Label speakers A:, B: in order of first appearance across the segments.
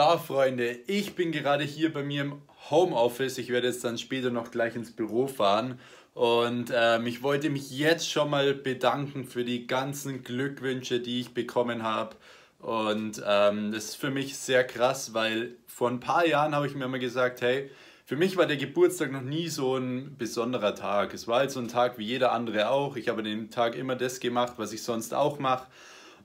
A: So Freunde, ich bin gerade hier bei mir im Homeoffice. Ich werde jetzt dann später noch gleich ins Büro fahren. Und ähm, ich wollte mich jetzt schon mal bedanken für die ganzen Glückwünsche, die ich bekommen habe. Und ähm, das ist für mich sehr krass, weil vor ein paar Jahren habe ich mir immer gesagt, hey, für mich war der Geburtstag noch nie so ein besonderer Tag. Es war halt so ein Tag wie jeder andere auch. Ich habe den Tag immer das gemacht, was ich sonst auch mache.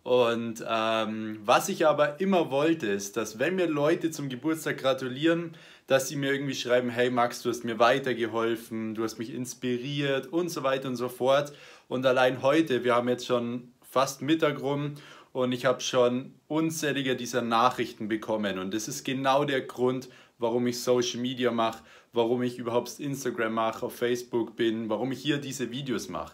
A: Und ähm, was ich aber immer wollte, ist, dass wenn mir Leute zum Geburtstag gratulieren, dass sie mir irgendwie schreiben, hey Max, du hast mir weitergeholfen, du hast mich inspiriert und so weiter und so fort. Und allein heute, wir haben jetzt schon fast Mittag rum und ich habe schon unzählige dieser Nachrichten bekommen. Und das ist genau der Grund, warum ich Social Media mache, warum ich überhaupt Instagram mache, auf Facebook bin, warum ich hier diese Videos mache.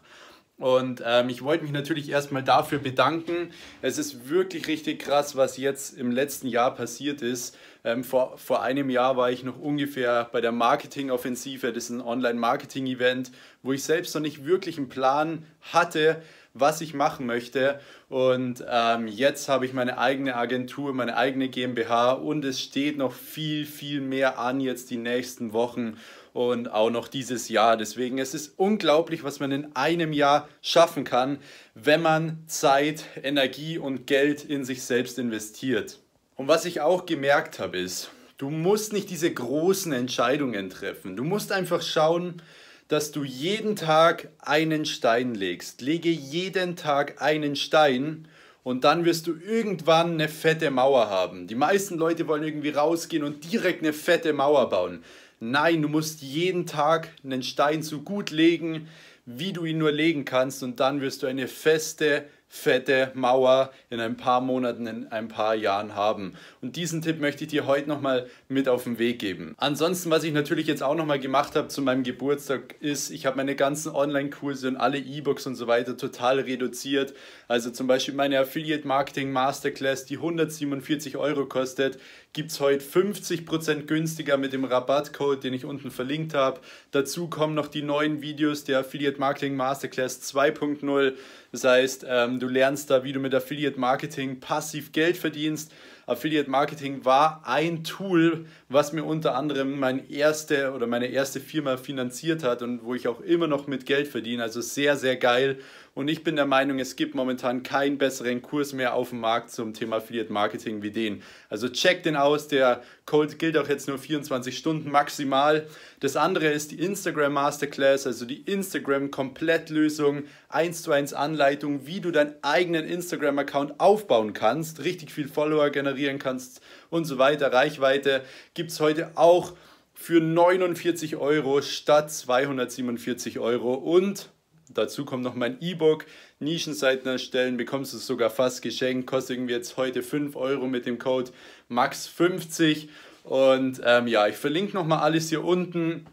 A: Und ähm, ich wollte mich natürlich erstmal dafür bedanken. Es ist wirklich richtig krass, was jetzt im letzten Jahr passiert ist. Ähm, vor, vor einem Jahr war ich noch ungefähr bei der Marketing-Offensive, das ist ein Online-Marketing-Event, wo ich selbst noch nicht wirklich einen Plan hatte, was ich machen möchte. Und ähm, jetzt habe ich meine eigene Agentur, meine eigene GmbH und es steht noch viel, viel mehr an jetzt die nächsten Wochen und auch noch dieses Jahr. Deswegen es ist unglaublich, was man in einem Jahr schaffen kann, wenn man Zeit, Energie und Geld in sich selbst investiert. Und was ich auch gemerkt habe, ist, du musst nicht diese großen Entscheidungen treffen. Du musst einfach schauen, dass du jeden Tag einen Stein legst. Lege jeden Tag einen Stein und dann wirst du irgendwann eine fette Mauer haben. Die meisten Leute wollen irgendwie rausgehen und direkt eine fette Mauer bauen. Nein, du musst jeden Tag einen Stein so gut legen, wie du ihn nur legen kannst und dann wirst du eine feste Mauer fette Mauer in ein paar Monaten, in ein paar Jahren haben. Und diesen Tipp möchte ich dir heute nochmal mit auf den Weg geben. Ansonsten, was ich natürlich jetzt auch nochmal gemacht habe zu meinem Geburtstag, ist, ich habe meine ganzen Online-Kurse und alle E-Books und so weiter total reduziert. Also zum Beispiel meine Affiliate Marketing Masterclass, die 147 Euro kostet, gibt es heute 50% günstiger mit dem Rabattcode, den ich unten verlinkt habe. Dazu kommen noch die neuen Videos der Affiliate Marketing Masterclass 2.0. Das heißt, ähm, Du lernst da, wie du mit Affiliate Marketing passiv Geld verdienst. Affiliate Marketing war ein Tool, was mir unter anderem mein erste oder meine erste Firma finanziert hat und wo ich auch immer noch mit Geld verdiene. Also sehr, sehr geil und ich bin der Meinung, es gibt momentan keinen besseren Kurs mehr auf dem Markt zum Thema Affiliate Marketing wie den. Also check den aus, der Code gilt auch jetzt nur 24 Stunden maximal. Das andere ist die Instagram Masterclass, also die Instagram Komplettlösung, 1 zu 1 Anleitung, wie du deinen eigenen Instagram Account aufbauen kannst, richtig viel Follower generieren kannst und so weiter. Reichweite gibt es heute auch für 49 Euro statt 247 Euro und Dazu kommt noch mein E-Book, Nischenseiten erstellen, bekommst du sogar fast geschenkt, kostet irgendwie jetzt heute 5 Euro mit dem Code MAX50. Und ähm, ja, ich verlinke nochmal alles hier unten.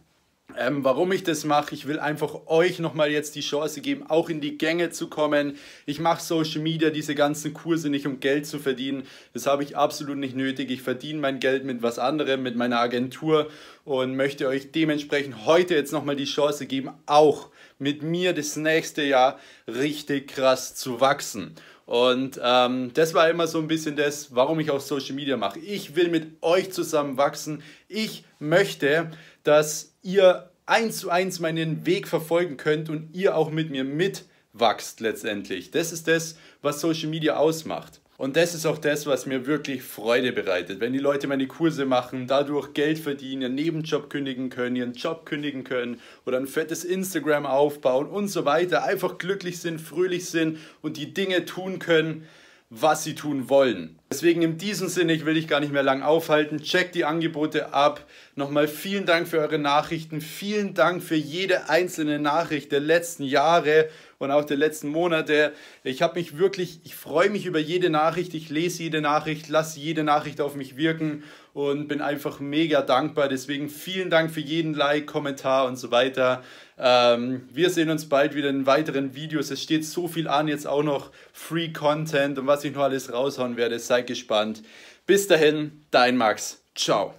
A: Ähm, warum ich das mache, ich will einfach euch nochmal jetzt die Chance geben, auch in die Gänge zu kommen. Ich mache Social Media, diese ganzen Kurse nicht, um Geld zu verdienen. Das habe ich absolut nicht nötig. Ich verdiene mein Geld mit was anderem, mit meiner Agentur und möchte euch dementsprechend heute jetzt nochmal die Chance geben, auch mit mir das nächste Jahr richtig krass zu wachsen. Und ähm, das war immer so ein bisschen das, warum ich auch Social Media mache. Ich will mit euch zusammen wachsen. Ich möchte, dass ihr eins zu eins meinen Weg verfolgen könnt und ihr auch mit mir mitwachst letztendlich. Das ist das, was Social Media ausmacht. Und das ist auch das, was mir wirklich Freude bereitet. Wenn die Leute meine Kurse machen, dadurch Geld verdienen, ihren Nebenjob kündigen können, ihren Job kündigen können oder ein fettes Instagram aufbauen und so weiter. Einfach glücklich sind, fröhlich sind und die Dinge tun können, was sie tun wollen. Deswegen in diesem Sinne, ich will dich gar nicht mehr lang aufhalten. Check die Angebote ab. Nochmal vielen Dank für eure Nachrichten. Vielen Dank für jede einzelne Nachricht der letzten Jahre und auch der letzten Monate. Ich habe mich wirklich, ich freue mich über jede Nachricht. Ich lese jede Nachricht, lasse jede Nachricht auf mich wirken und bin einfach mega dankbar. Deswegen vielen Dank für jeden Like, Kommentar und so weiter. Ähm, wir sehen uns bald wieder in weiteren Videos. Es steht so viel an, jetzt auch noch Free Content und was ich noch alles raushauen werde. Seid seid gespannt. Bis dahin, dein Max. Ciao.